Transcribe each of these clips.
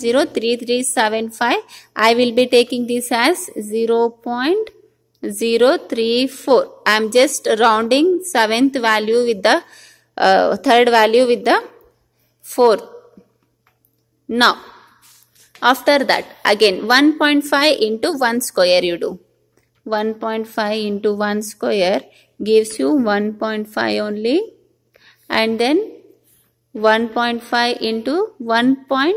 Zero three three seven five. I will be taking this as 0.034 I am just rounding seventh value with the uh, third value with the fourth now after that again 1.5 into 1 square you do 1.5 into 1 square gives you 1.5 only and then 1.5 into 1.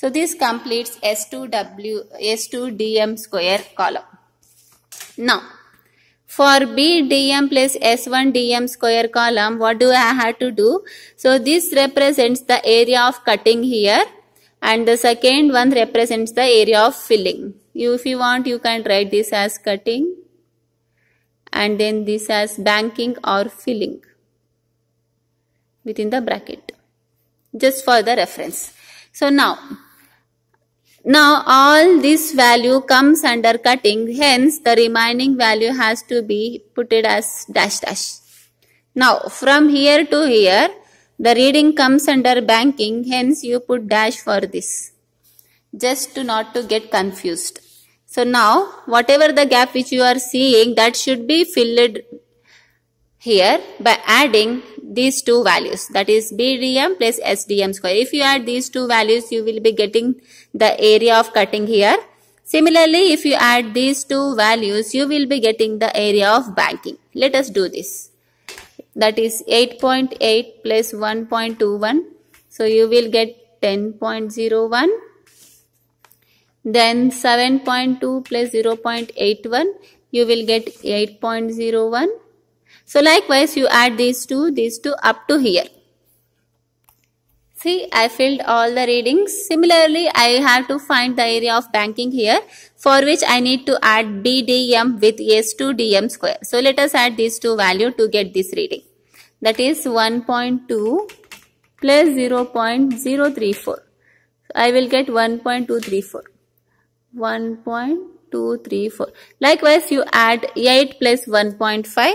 So this completes S2W, S2DM square column. Now, for BDM plus S1DM square column, what do I have to do? So this represents the area of cutting here and the second one represents the area of filling. You, if you want, you can write this as cutting and then this as banking or filling within the bracket just for the reference. So now now all this value comes under cutting, hence the remaining value has to be put it as dash dash. Now from here to here, the reading comes under banking, hence you put dash for this. Just to not to get confused. So now whatever the gap which you are seeing that should be filled here by adding these two values that is BDM plus SDM square. If you add these two values you will be getting the area of cutting here. Similarly if you add these two values you will be getting the area of banking. Let us do this. That is 8.8 .8 plus 1.21 so you will get 10.01 then 7.2 plus 0.81 you will get 8.01 so likewise you add these two, these two up to here. See, I filled all the readings. Similarly, I have to find the area of banking here for which I need to add BDM with S2 DM square. So let us add these two value to get this reading. That is 1.2 plus 0 0.034. I will get 1.234. 1.234. Likewise, you add 8 plus 1.5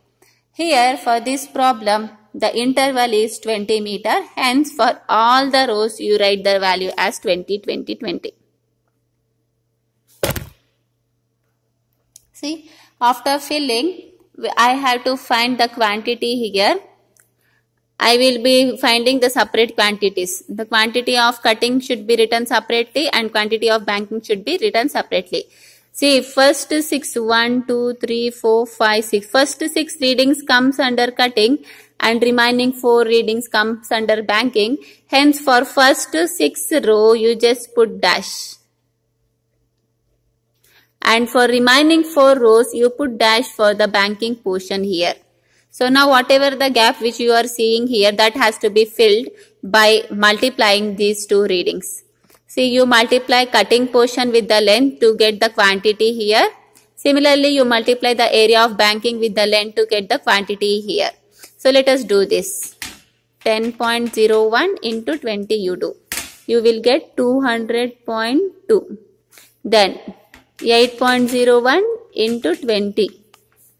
Here for this problem, the interval is 20 meter. Hence for all the rows, you write the value as 20, 20, 20. See, after filling, I have to find the quantity here. I will be finding the separate quantities. The quantity of cutting should be written separately and quantity of banking should be written separately. See, first six, 6. four, five, six. First six readings comes under cutting and remaining four readings comes under banking. Hence, for first six row, you just put dash. And for remaining four rows, you put dash for the banking portion here. So now whatever the gap which you are seeing here, that has to be filled by multiplying these two readings. See you multiply cutting portion with the length to get the quantity here. Similarly, you multiply the area of banking with the length to get the quantity here. So let us do this. 10.01 into 20 you do. You will get 200.2. Then 8.01 into 20.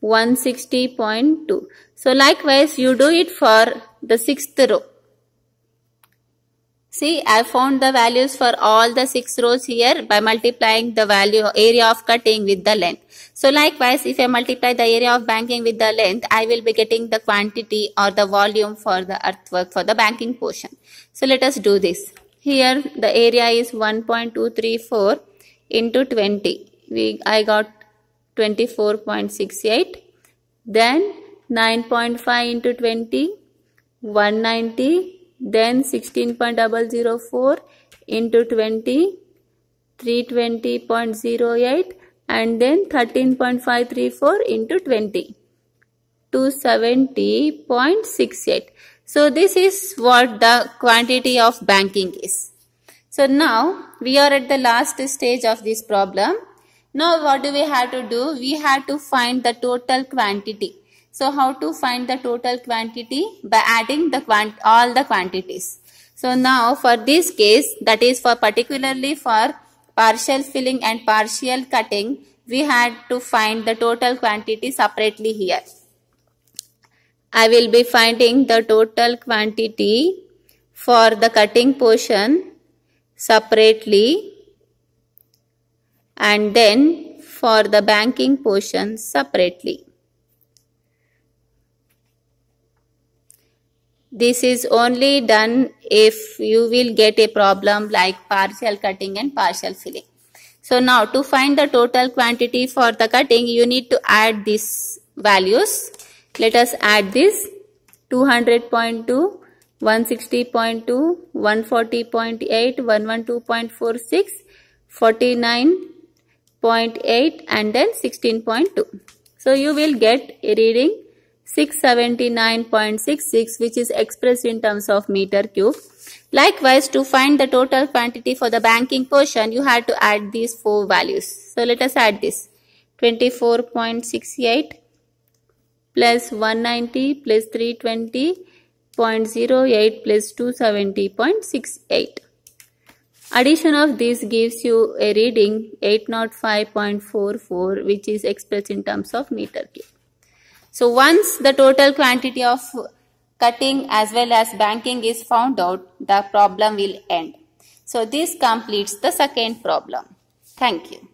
160.2. So likewise you do it for the sixth row. See, I found the values for all the six rows here by multiplying the value area of cutting with the length. So likewise, if I multiply the area of banking with the length, I will be getting the quantity or the volume for the earthwork for the banking portion. So let us do this. Here the area is 1.234 into 20. We, I got 24.68. Then 9.5 into 20, 190 then 16.004 into 20 320.08 and then 13.534 into 20 270.68 so this is what the quantity of banking is so now we are at the last stage of this problem now what do we have to do we have to find the total quantity so how to find the total quantity? By adding the quant all the quantities. So now for this case, that is for particularly for partial filling and partial cutting, we had to find the total quantity separately here. I will be finding the total quantity for the cutting portion separately and then for the banking portion separately. This is only done if you will get a problem like partial cutting and partial filling. So now to find the total quantity for the cutting, you need to add these values. Let us add this 200.2, 160.2, 140.8, 112.46, 49.8 and then 16.2. So you will get a reading 679.66 which is expressed in terms of meter cube. Likewise, to find the total quantity for the banking portion, you had to add these four values. So let us add this 24.68 plus 190 plus 320.08 plus 270.68. Addition of this gives you a reading 805.44 which is expressed in terms of meter cube. So once the total quantity of cutting as well as banking is found out, the problem will end. So this completes the second problem. Thank you.